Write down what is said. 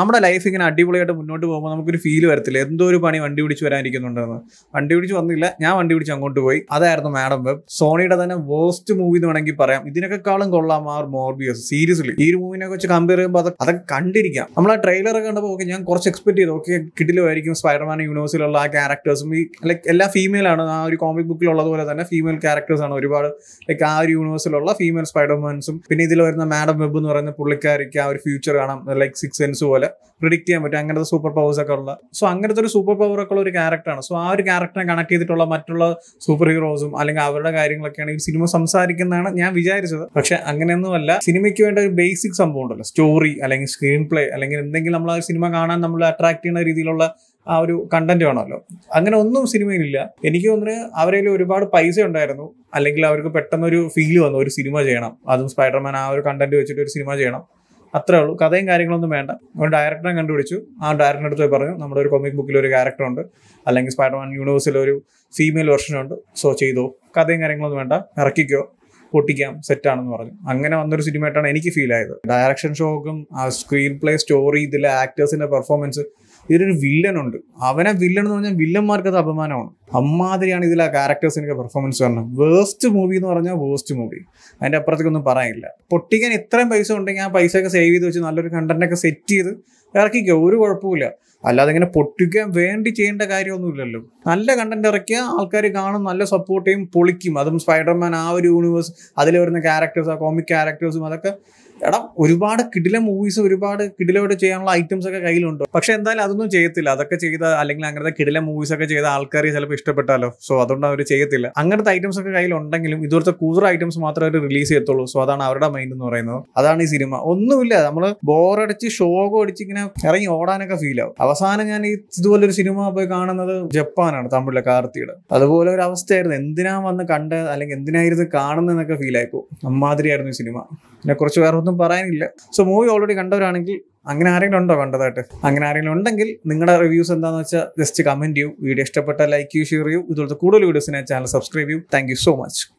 നമ്മുടെ ലൈഫ് ഇങ്ങനെ അടിപൊളിയായിട്ട് മുന്നോട്ട് പോകുമ്പോൾ നമുക്കൊരു ഫീൽ വരത്തില്ല എന്തോ ഒരു പണി വണ്ടി പിടിച്ച് വരാനിരിക്കുന്നുണ്ടെന്ന് വണ്ടി പിടിച്ച് വന്നില്ല ഞാൻ വണ്ടി പിടിച്ച് അങ്ങോട്ട് പോയി അതായിരുന്നു മാഡം വെബ് സോണിയുടെ തന്നെ വേസ്റ്റ് മൂവി എന്ന് വേണമെങ്കിൽ പറയാം ഇതിനൊക്കെക്കാളും കൊള്ളാം ആർ മോർബിയസ് സീരിയസ്ലി ഈ ഒരു മൂവിനെ കുറിച്ച് കമ്പയർ ചെയ്യുമ്പോൾ അത് അതൊക്കെ കണ്ടിരിക്കാം നമ്മൾ ആ ട്രെയിലർ കണ്ടപ്പോൾ ഓക്കെ ഞാൻ കുറച്ച് എക്സ്പെക്ട് ചെയ്തു ഓക്കെ കിട്ടിലുമായിരിക്കും സ്പൈഡർമാൻ യൂണിവേഴ്സിലുള്ള ആ ക്യാരക്ടേഴ്സും ഈ ലൈക്ക് എല്ലാ ഫീമെയിലാണ് ആ ഒരു കോമിക് ബുക്കിലുള്ളതുപോലെ തന്നെ ഫീമെയിൽ ക്യാരക്ടേഴ്സാണ് ഒരുപാട് ലൈക്ക് ആ ഒരു യൂണിവേഴ്സിലുള്ള ഫീമെയിൽ സ്പൈഡർമാൻസും പിന്നെ ഇതിൽ വരുന്ന മാഡം വെബ് എന്ന് പറയുന്ന പുള്ളിക്കാരിക്ക് ആ ഒരു ഫ്യൂച്ചർ കാണാം ലൈക്ക് സിക്സ് സെൻസ് പോലെ പോലെ പ്രിഡിക്ട് ചെയ്യാൻ പറ്റും അങ്ങനത്തെ സൂപ്പർ പവേഴ്സ് ഒക്കെ ഉള്ള സോ അങ്ങനത്തെ ഒരു സൂപ്പർ പവർ ഒക്കെ ഉള്ള ഒരു ക്യാരക്ടറാണ് സോ ആ ഒരു ക്യാരക്ടറിനെ കണക്ട് ചെയ്തിട്ടുള്ള മറ്റുള്ള സൂപ്പർ ഹീറോസും അല്ലെങ്കിൽ അവരുടെ കാര്യങ്ങളൊക്കെയാണ് ഈ സിനിമ സംസാരിക്കുന്നതാണ് ഞാൻ വിചാരിച്ചത് പക്ഷെ അങ്ങനെയൊന്നുമല്ല സിനിമയ്ക്ക് വേണ്ട ഒരു ബേസിക് സംഭവം ഉണ്ടല്ലോ സ്റ്റോറി അല്ലെങ്കിൽ സ്ക്രീൻ പ്ലേ അല്ലെങ്കിൽ എന്തെങ്കിലും നമ്മൾ ആ സിനിമ കാണാൻ നമ്മൾ അട്രാക്ട് ചെയ്യുന്ന രീതിയിലുള്ള ആ ഒരു കണ്ടന്റ് വേണമല്ലോ അങ്ങനെ ഒന്നും സിനിമയിലില്ല എനിക്ക് തോന്നുന്നത് അവരിൽ ഒരുപാട് പൈസ ഉണ്ടായിരുന്നു അല്ലെങ്കിൽ അവർക്ക് പെട്ടെന്ന് ഒരു ഫീൽ വന്നു ഒരു സിനിമ ചെയ്യണം അതും സ്പൈഡർമാൻ ആ ഒരു കണ്ടന്റ് വെച്ചിട്ട് ഒരു സിനിമ ചെയ്യണം അത്രേ ഉള്ളൂ കഥയും കാര്യങ്ങളൊന്നും വേണ്ട ഒരു ഡയറക്ടറെ കണ്ടുപിടിച്ചു ആ ഡയറക്ടറെ അടുത്ത് പോയി പറഞ്ഞു നമ്മുടെ ഒരു കോമിക് ബുക്കിൽ ഒരു ക്യാരക്ടർ ഉണ്ട് അല്ലെങ്കിൽ സ്പൈഡർമാൻ യൂണിവേഴ്സിൽ ഒരു ഫീമെയിൽ വെർഷനുണ്ട് സോ ചെയ്തോ കഥയും കാര്യങ്ങളൊന്നും വേണ്ട ഇറക്കിക്കോ പൊട്ടിക്കാം സെറ്റാണെന്ന് പറഞ്ഞു അങ്ങനെ വന്നൊരു സിനിമയായിട്ടാണ് എനിക്ക് ഫീൽ ആയത് ഡയറക്ഷൻ ഷോക്കും ആ സ്ക്രീൻ പ്ലേ സ്റ്റോറി ഇതിലെ ആക്ടേഴ്സിൻ്റെ പെർഫോമൻസ് ഇതിലൊരു വില്ലനുണ്ട് അവനെ വില്ലൻ എന്ന് പറഞ്ഞാൽ അത് അപമാനമാണ് അമ്മാതിരിയാണ് ഇതിൽ ആ പെർഫോമൻസ് വരണം വേസ്റ്റ് മൂവി എന്ന് പറഞ്ഞാൽ വേസ്റ്റ് മൂവി അതിൻ്റെ അപ്പുറത്തേക്കൊന്നും പറയാനില്ല പൊട്ടിക്കാൻ ഇത്രയും പൈസ ഉണ്ടെങ്കിൽ ആ പൈസയൊക്കെ സേവ് ചെയ്ത് വെച്ച് നല്ലൊരു കണ്ടൻറ്റൊക്കെ സെറ്റ് ചെയ്ത് ഇറക്കിക്കുക ഒരു കുഴപ്പമില്ല അല്ലാതെ ഇങ്ങനെ പൊട്ടിക്കാൻ വേണ്ടി ചെയ്യേണ്ട കാര്യമൊന്നുമില്ലല്ലോ നല്ല കണ്ടന്റ് ഇറക്കിയ ആൾക്കാർ കാണും നല്ല സപ്പോർട്ട് ചെയ്യും പൊളിക്കും അതും സ്പൈഡർമാൻ ആ ഒരു യൂണിവേഴ്സ് അതിൽ വരുന്ന ക്യാരക്ടേഴ്സ് ആ കോമിക് ക്യാരക്ടേഴ്സും അതൊക്കെ എടാ ഒരുപാട് കിടില മൂവീസ് ഒരുപാട് കിടിലോട്ട് ചെയ്യാനുള്ള ഐറ്റംസ് ഒക്കെ കയ്യിലുണ്ട് പക്ഷെ എന്തായാലും അതൊന്നും ചെയ്യത്തില്ല അതൊക്കെ ചെയ്ത അല്ലെങ്കിൽ അങ്ങനത്തെ കിടില മൂവീസ് ഒക്കെ ചെയ്ത ആൾക്കാർ ചിലപ്പോൾ ഇഷ്ടപ്പെട്ടാലോ സോ അതുകൊണ്ട് അവർ ചെയ്യത്തില്ല അങ്ങനത്തെ ഐറ്റംസ് ഒക്കെ കയ്യിൽ ഉണ്ടെങ്കിലും ഇതുപോലത്തെ കൂതറ ഐറ്റംസ് മാത്രമേ അവർ റിലീസ് ചെയ്യത്തുള്ളൂ സോ അതാണ് അവരുടെ മൈൻഡ് എന്ന് പറയുന്നത് അതാണ് ഈ സിനിമ ഒന്നുമില്ല നമ്മൾ ബോറടിച്ച് ഷോകോ അടിച്ച് ഇങ്ങനെ ഇറങ്ങി ഓടാനൊക്കെ ഫീൽ ആവും അവസാനം ഞാൻ ഈ ഇതുപോലൊരു സിനിമ പോയി കാണുന്നത് ജപ്പാനാണ് തമിഴിലെ കാർത്തിയുടെ അതുപോലെ ഒരു അവസ്ഥയായിരുന്നു എന്തിനാ വന്ന് കണ്ട് അല്ലെങ്കിൽ എന്തിനായിരുന്നു കാണുന്നതെന്നൊക്കെ ഫീൽ ആയിപ്പോ അമ്മാതിരിയായിരുന്നു ഈ സിനിമ പിന്നെ കുറച്ച് വേറെ ഒന്നും പറയാനില്ല സോ മൂവി ഓൾറെഡി കണ്ടവരാണെങ്കിൽ അങ്ങനെ ആരെങ്കിലും ഉണ്ടോ കണ്ടതായിട്ട് അങ്ങനെ ആരെങ്കിലും ഉണ്ടെങ്കിൽ നിങ്ങളുടെ റിവ്യൂസ് എന്താണെന്ന് വെച്ചാൽ ജസ്റ്റ് കമൻറ്റ് ചെയ്യൂ വീഡിയോ ഇഷ്ടപ്പെട്ട ലൈക്ക് ചെയ്യൂ ഷെയർ ചെയ്യൂ ഇതുപോലത്തെ കൂടുതൽ വീഡിയോസിനെ ചാനൽ സബ്സ്ക്രൈബ് ചെയ്യൂ താങ്ക് സോ മച്ച്